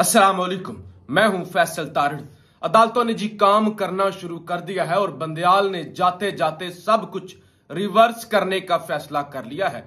असलकुम मैं हूं फैसल तारण अदालतों ने जी काम करना शुरू कर दिया है और बंदयाल ने जाते जाते सब कुछ रिवर्स करने का फैसला कर लिया है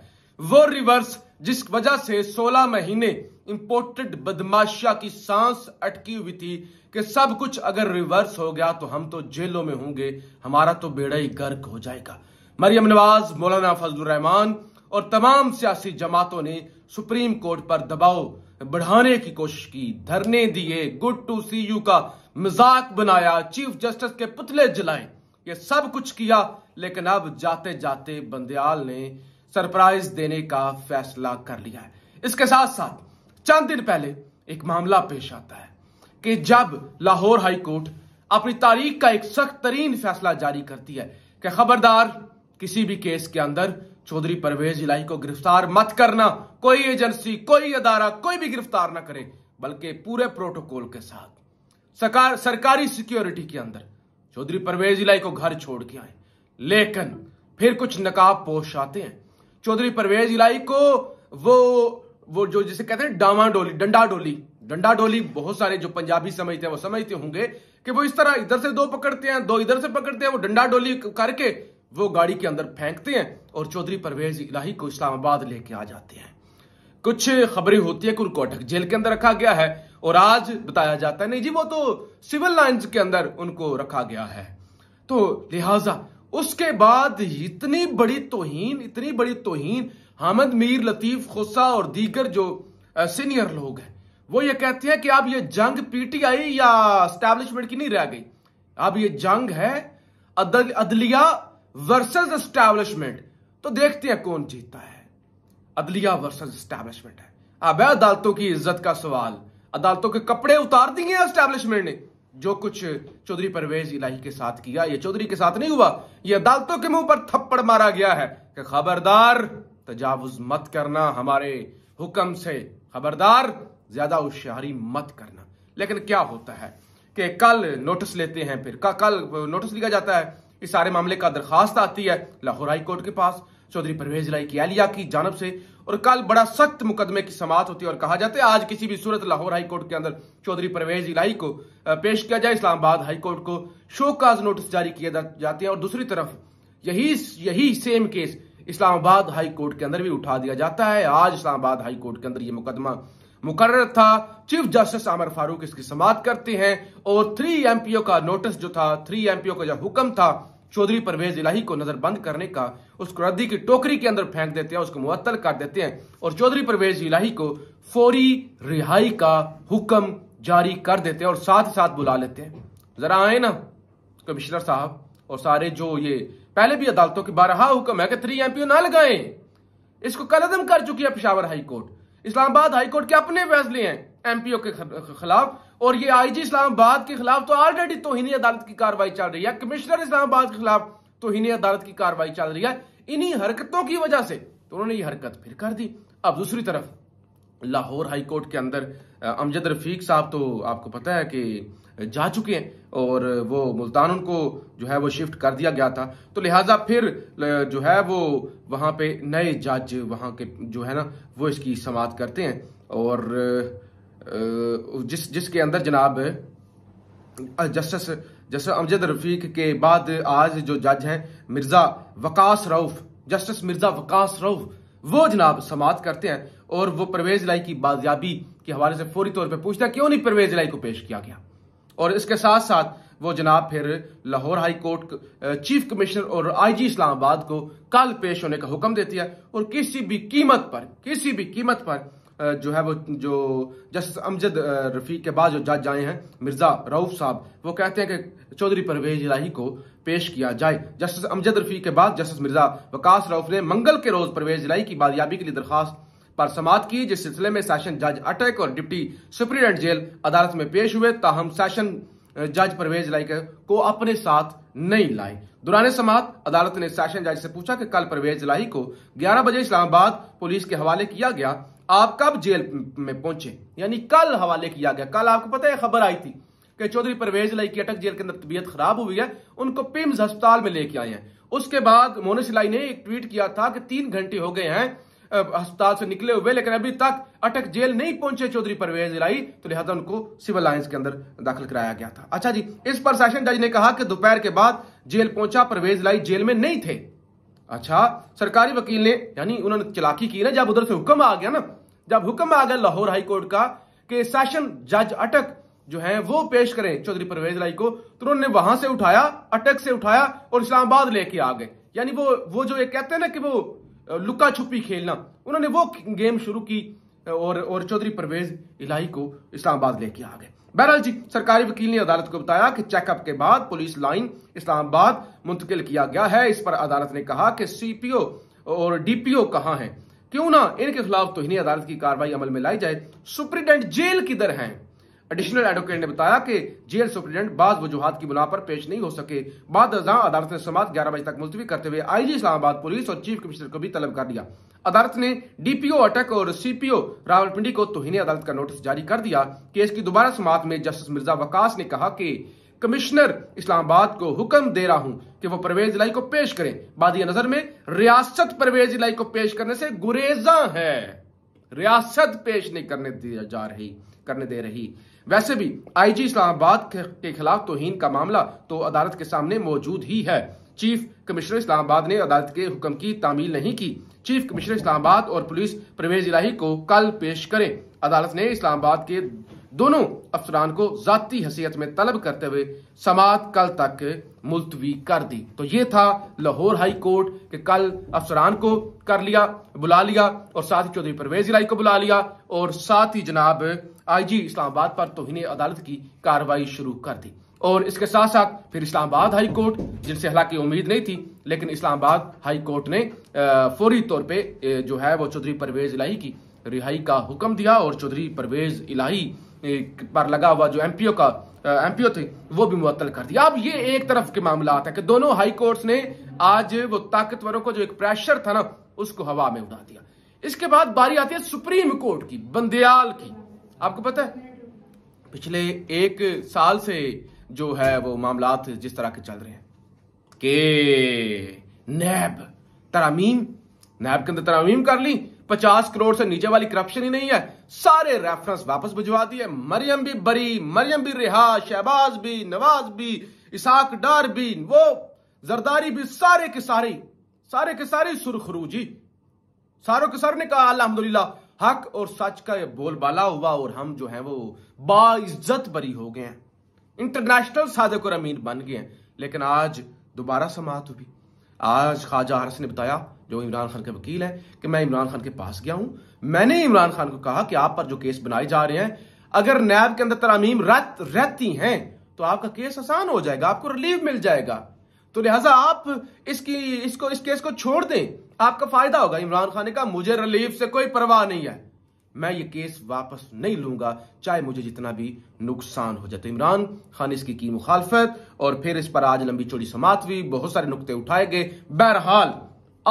वो रिवर्स जिस वजह से 16 महीने इंपोर्टेड बदमाशिया की सांस अटकी हुई थी कि सब कुछ अगर रिवर्स हो गया तो हम तो जेलों में होंगे हमारा तो बेड़ा ही गर्क हो जाएगा मरियम नवाज मौलाना फजल रहमान और तमाम सियासी जमातों ने सुप्रीम कोर्ट पर दबाव बढ़ाने की कोशिश की धरने दिए गुड टू सी यू का मजाक बनाया चीफ जस्टिस के पुतले जलाए ये सब कुछ किया लेकिन अब जाते जाते बंदयाल ने सरप्राइज देने का फैसला कर लिया है इसके साथ साथ चंद दिन पहले एक मामला पेश आता है कि जब लाहौर हाई कोर्ट अपनी तारीख का एक सख्त तरीन फैसला जारी करती है कि खबरदार किसी भी केस के अंदर चौधरी परवेज इलाही को गिरफ्तार मत करना कोई एजेंसी कोई अदारा कोई भी गिरफ्तार ना करे बल्कि पूरे प्रोटोकॉल के साथ सरकार सरकारी सिक्योरिटी के अंदर चौधरी परवेज इलाही को घर छोड़ के आए लेकिन फिर कुछ नकाब पोष आते हैं चौधरी परवेज इलाही को वो वो जो जिसे कहते हैं डामा डोली डंडा डोली डंडा डोली बहुत सारे जो पंजाबी समझते हैं वो समझते होंगे कि वो इस तरह इधर से दो पकड़ते हैं दो इधर से पकड़ते हैं वो डंडा डोली करके वो गाड़ी के अंदर फेंकते हैं और चौधरी परवेज इलाही को इस्लामाबाद लेके आ जाते हैं कुछ खबरें होती है कि उनको अटक जेल के अंदर रखा गया है और आज बताया जाता है नहीं जी वो तो सिविल लाइन्स के अंदर उनको रखा गया है तो लिहाजा उसके बाद इतनी बड़ी तोहीन इतनी बड़ी तोहन हामद मीर लतीफ खुसा और दीगर जो सीनियर लोग हैं वो ये कहते हैं कि अब ये जंग पीटीआई या स्टैब्लिशमेंट की नहीं रह गई अब ये जंग है अदल, अदलिया वर्सेस एस्टैब्लिशमेंट तो देखते हैं कौन जीतता है अदलिया वर्सेस स्टैब्लिशमेंट है अब अदालतों की इज्जत का सवाल अदालतों के कपड़े उतार दिए एस्टैब्लिशमेंट ने जो कुछ चौधरी परवेज इलाही के साथ किया ये चौधरी के साथ नहीं हुआ ये अदालतों के मुंह पर थप्पड़ मारा गया है कि खबरदार तजावुज मत करना हमारे हुक्म से खबरदार ज्यादा होशियारी मत करना लेकिन क्या होता है कि कल नोटिस लेते हैं फिर कल नोटिस लिया जाता है इस सारे मामले का दरखास्त आती है लाहौर हाई कोर्ट के पास चौधरी परवेज लाई की आलिया की जानब से और कल बड़ा सख्त मुकदमे की समात होती है और कहा जाता है आज किसी भी सूरत लाहौर हाई कोर्ट के अंदर चौधरी परवेज इलाई को पेश किया जाए इस्लामाबाद हाई कोर्ट को शो काज नोटिस जारी किए जाते हैं और दूसरी तरफ यही यही same case Islamabad high court के अंदर भी उठा दिया जाता है आज इस्लामाबाद हाई कोर्ट के अंदर यह मुकदमा मुकर्र था चीफ जस्टिस आमर फारूक इसकी समात करते हैं और थ्री एमपीओ का नोटिस जो था थ्री एमपीओ का जो हुक्म था चौधरी परवेज इलाही को नजरबंद करने का उसको रद्दी की टोकरी के अंदर फेंक देते हैं उसको मुअत्तल कर देते हैं और चौधरी परवेज इलाही को फौरी रिहाई का हुक्म जारी कर देते हैं और साथ साथ बुला लेते हैं जरा आए ना कमिश्नर साहब और सारे जो ये पहले भी अदालतों के बारहा हुक्म है कि थ्री एमपीओ ना लगाए इसको कलदम कर चुकी है पिशावर हाईकोर्ट इस्लामाबाद हाईकोर्ट के अपने फैसले हैं एमपीओ के खिलाफ और ये आईजी इस्लामाबाद के खिलाफ तो ऑलरेडी तोहनी अदालत की कार्रवाई चल रही है कमिश्नर इस्लामाबाद के खिलाफ तोहनी अदालत की कार्रवाई चल रही है इन्हीं हरकतों की वजह से तो उन्होंने ये हरकत फिर कर दी अब दूसरी तरफ लाहौर हाई कोर्ट के अंदर अमजद रफीक साहब तो आपको पता है कि जा चुके हैं और वो मुल्तान उनको जो है वो शिफ्ट कर दिया गया था तो लिहाजा फिर जो है वो वहां पे नए जज वहां के जो है ना वो इसकी समाप्त करते हैं और जिस जिसके अंदर जनाब जस्टिस जस्टिस अमजद रफीक के बाद आज जो जज हैं मिर्ज़ा वकास रऊफ जस्टिस मिर्ज़ा वकास रऊफ वो जनाब समाप्त करते हैं और वो परवेज लाई की बाजियाबी के हवाले से फौरी तौर पर पूछते हैं क्यों नहीं परवेज लाई को पेश किया गया और इसके साथ साथ वो जनाब फिर Lahore high court chief commissioner और आईजी इस्लामाबाद को कल पेश होने का हुक्म देती है और किसी भी कीमत पर किसी भी कीमत पर जो है वो जो जस्टिस अमजद रफ़ी के बाद जो जज जाए हैं मिर्ज़ा रऊफ़ साहब वो कहते हैं कि चौधरी परवेज इलाही को पेश किया जाए जस्टिस अमजद रफीक के बाद जस्टिस मिर्ज़ा वकास रऊफ़ ने मंगल के रोज़ परवेज इलाही की बाजियाबी के लिए दरखास्त पर समाप्त की जिस सिलसिले में सेशन जज अटक और डिप्टी सुप्रीडेंट जेल अदालत में पेश हुए ताहम सेशन जज परवेज इलाही को अपने साथ नहीं लाए दुराने समात अदालत ने सेशन जज से पूछा कि कल परवेज इलाही को 11 बजे इस्लामाबाद पुलिस के हवाले किया गया आप कब जेल में पहुंचे यानी कल हवाले किया गया कल आपको पता है खबर आई थी कि चौधरी परवेज लाई की अटक जेल के अंदर तबीयत खराब हुई है उनको पिम्स अस्पताल में लेके आए हैं उसके बाद मोनिस लाई ने एक ट्वीट किया था कि तीन घंटे हो गए हैं अस्पताल से निकले हुए लेकिन अभी तक अटक जेल नहीं पहुंचे चौधरी परवेज लाई तो लिहाजा उनको सिविल लाइन्स के अंदर दाखिल कराया गया था अच्छा जी इस पर सेशन जज ने कहा कि दोपहर के बाद जेल पहुंचा परवेज लाई जेल में नहीं थे अच्छा सरकारी वकील ने यानी उन्होंने चलाकी की ना जब उधर से हुक्म आ गया ना जब हुक्म आ गया लाहौर हाईकोर्ट का कि सेशन जज अटक जो है वो पेश करें चौधरी परवेज राय को तो उन्होंने वहां से उठाया अटक से उठाया और इस्लामाबाद लेके आ गए यानी वो वो जो ये कहते हैं ना कि वो लुका छुपी खेलना उन्होंने वो गेम शुरू की और और चौधरी परवेज इलाही को इस्लामाबाद लेके आ गए बहरहाल जी सरकारी वकील ने अदालत को बताया कि चेकअप के बाद पुलिस लाइन इस्लामाबाद मुंतकिल किया गया है इस पर अदालत ने कहा कि सीपीओ और डीपीओ कहां हैं क्यों ना इनके खिलाफ तोहनी अदालत की कार्रवाई अमल में लाई जाए सुप्रीडेंट जेल किधर है एडिशनल एडवोकेट ने बताया कि जेल सुप्रीडेंट बाद वजूहत की बुना पर पेश नहीं हो सके बाद अदालत ने समाज ग्यारह बजे तक मुलतवी करते हुए आई जी इस्लामाबाद पुलिस और चीफ कमिश्नर को भी तलब कर दिया अदालत ने डीपीओ अटक और सीपीओ रावलपिंडी को तोहनी अदालत का नोटिस जारी कर दिया केस की दोबारा समाप्त में जस्टिस मिर्जा वकास ने कहा कि कमिश्नर इस्लामाबाद को हुक्म दे रहा हूं कि वो परवेज लाई को पेश करें बादिया नजर में रियासत परवेज लाई को पेश करने से गुरेजा है रियासत पेश नहीं करने दिया जा रही करने दे रही वैसे भी आईजी इस्लामाबाद के खिलाफ तोहीन का मामला तो अदालत के सामने मौजूद ही है चीफ कमिश्नर इस्लामाबाद ने अदालत के हुक्म की तामील नहीं की चीफ कमिश्नर इस्लामाबाद और पुलिस परवेज इलाही को कल पेश करें अदालत ने इस्लामाबाद के दोनों अफसरान को जाती हसीियत में तलब करते हुए समात कल तक मुलतवी कर दी तो ये था लाहौर हाई कोर्ट के कल अफसरान को कर लिया बुला लिया और साथ ही चौधरी परवेज राय को बुला लिया और साथ ही जनाब आईजी इस्लामाबाद पर तोहिन अदालत की कार्रवाई शुरू कर दी और इसके साथ साथ फिर इस्लामाबाद हाई कोर्ट जिनसे हालांकि उम्मीद नहीं थी लेकिन इस्लामाबाद हाई कोर्ट ने फौरी तौर पे जो है वो चौधरी परवेज इलाही की रिहाई का हुक्म दिया और चौधरी परवेज इलाही पर लगा हुआ जो एमपीओ का एमपीओ थे वो भी मुअत्तल कर दिया अब ये एक तरफ के मामला है कि दोनों हाई कोर्ट ने आज वो ताकतवरों को जो एक प्रेशर था ना उसको हवा में उड़ा दिया इसके बाद बारी आती है सुप्रीम कोर्ट की बंदयाल की आपको पता है पिछले एक साल से जो है वो मामला जिस तरह के चल रहे हैं के नैब तरामीम नैब के अंदर तरामीम कर ली पचास करोड़ से नीचे वाली करप्शन ही नहीं है सारे रेफरेंस वापस भिजवा दिए मरियम भी बरी मरियम भी रिहा शहबाज भी नवाज भी इसाक डार भी वो जरदारी भी सारे के सारे सारे के सारे सुरखरू जी सारों के सर ने कहा अलहमदुल्ला हक और सच का बोलबाला हुआ और हम जो है वो बाइज्जत बरी हो गए हैं इंटरनेशनल सादक और अमीर बन गए हैं लेकिन आज दोबारा समात हुई आज ख्वाजा हरस ने बताया जो इमरान खान के वकील है कि मैं इमरान खान के पास गया हूं मैंने इमरान खान को कहा कि आप पर जो केस बनाए जा रहे हैं अगर नैब के अंदर तरामीम रत रहती हैं तो आपका केस आसान हो जाएगा आपको रिलीफ मिल जाएगा तो लिहाजा आप इसकी इसको इस केस को छोड़ दें आपका फायदा होगा इमरान खान ने कहा मुझे रिलीफ से कोई परवाह नहीं है मैं ये केस वापस नहीं लूंगा चाहे मुझे जितना भी नुकसान हो जाए तो इमरान खान इसकी की मुखालफत और फिर इस पर आज लंबी चोरी समाप्त हुई बहुत सारे नुकते उठाए गए बहरहाल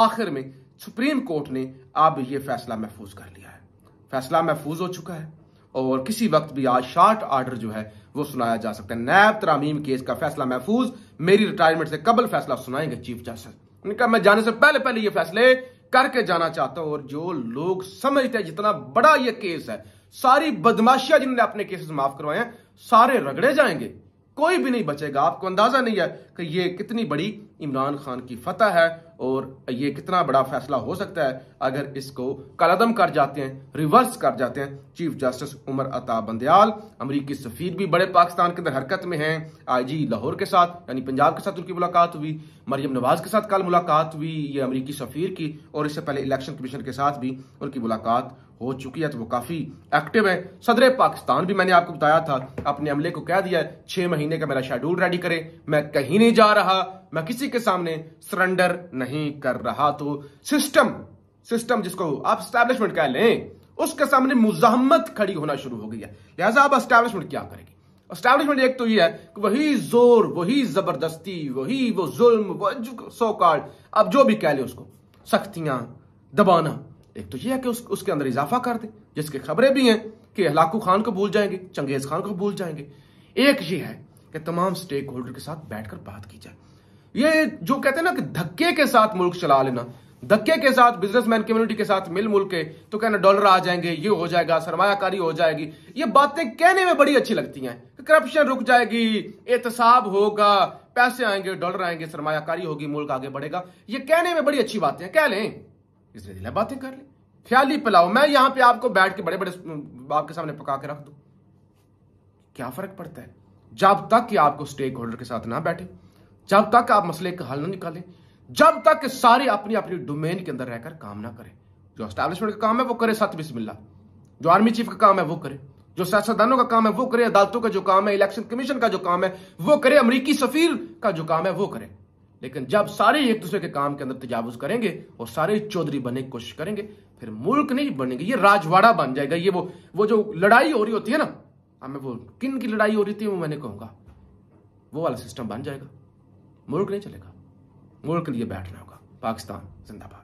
आखिर में सुप्रीम कोर्ट ने अब यह फैसला महफूज कर लिया है फैसला महफूज हो चुका है और किसी वक्त भी आज शार्ट आर्डर जो है वो सुनाया जा सकता है नैब तरामीम केस का फैसला महफूज मेरी रिटायरमेंट से कबल फैसला सुनाएंगे चीफ जस्टिस मैं जाने से पहले पहले ये फैसले करके जाना चाहता हूं और जो लोग समझते हैं जितना बड़ा यह केस है सारी बदमाशियां जिन्होंने अपने केसेस माफ करवाए हैं सारे रगड़े जाएंगे कोई भी नहीं बचेगा आपको अंदाजा नहीं है कि यह कितनी बड़ी इमरान खान की फतह है और ये कितना बड़ा फैसला हो सकता है अगर इसको कलदम कर जाते हैं रिवर्स कर जाते हैं चीफ जस्टिस उमर अता बंदयाल अमरीकी सफीर भी बड़े पाकिस्तान के अंदर हरकत में हैं आईजी लाहौर के साथ यानी पंजाब के साथ उनकी मुलाकात हुई मरियम नवाज के साथ कल मुलाकात हुई ये अमरीकी सफीर की और इससे पहले इलेक्शन कमीशन के साथ भी उनकी मुलाकात हो चुकी है तो वो काफी एक्टिव है सदर पाकिस्तान भी मैंने आपको बताया था अपने अमले को कह दिया छह महीने का मेरा शेड्यूल रेडी करे मैं कहीं नहीं जा रहा मैं किसी के सामने सरेंडर नहीं नहीं कर रहा तो सिस्टम सिस्टम जिसको आप स्टैब्लिशमेंट कह लें उसके सामने मुजाहमत खड़ी होना शुरू हो गई है लिहाजा अब स्टैब्लिशमेंट क्या करेगी स्टैब्लिशमेंट एक तो ये है कि वही जोर वही जबरदस्ती वही वो जुल्म वो सो कार्ड अब जो भी कह ले उसको सख्तियां दबाना एक तो यह है कि उस, उसके अंदर इजाफा कर दे जिसके खबरें भी हैं कि हलाकू खान को भूल जाएंगे चंगेज खान को भूल जाएंगे एक ये है कि तमाम स्टेक होल्डर के साथ बैठकर बात की जाए ये जो कहते हैं ना कि धक्के के साथ मुल्क चला लेना धक्के के साथ बिजनेसमैन कम्युनिटी के साथ मिल मुल के तो कहना डॉलर आ जाएंगे ये हो जाएगा सरमायाकारी हो जाएगी ये बातें कहने में बड़ी अच्छी लगती हैं करप्शन रुक जाएगी एहतसाब होगा पैसे आएंगे डॉलर आएंगे सरमायाकारी होगी मुल्क आगे बढ़ेगा ये कहने में बड़ी अच्छी बातें कह लें इसलिए दिला बातें कर लें ख्याली पिलाओ मैं यहां पर आपको बैठ के बड़े बड़े आपके सामने पका के रख दू क्या फर्क पड़ता है जब तक कि आपको स्टेक होल्डर के साथ ना बैठे जब तक आप मसले का हल ना निकालें जब तक सारे अपनी अपनी डोमेन के अंदर रहकर काम ना करें जो एस्टैब्लिशमेंट का काम है वो करे सत बिस्मिल्ला जो आर्मी चीफ का काम है वो करे जो सियासतदानों का काम है वो करे अदालतों का जो काम है इलेक्शन कमीशन का जो काम है वो करे अमरीकी सफीर का जो काम है वो करे लेकिन जब सारे एक दूसरे के काम के अंदर तजावज करेंगे और सारे चौधरी बनने की कोशिश करेंगे फिर मुल्क नहीं बनेंगे ये राजवाड़ा बन जाएगा ये वो वो जो लड़ाई हो रही होती है ना हमें वो किन की लड़ाई हो रही थी वो मैंने कहूंगा वो वाला सिस्टम बन जाएगा मुल्क नहीं चलेगा मुल्क के लिए बैठना होगा पाकिस्तान जिंदाबाद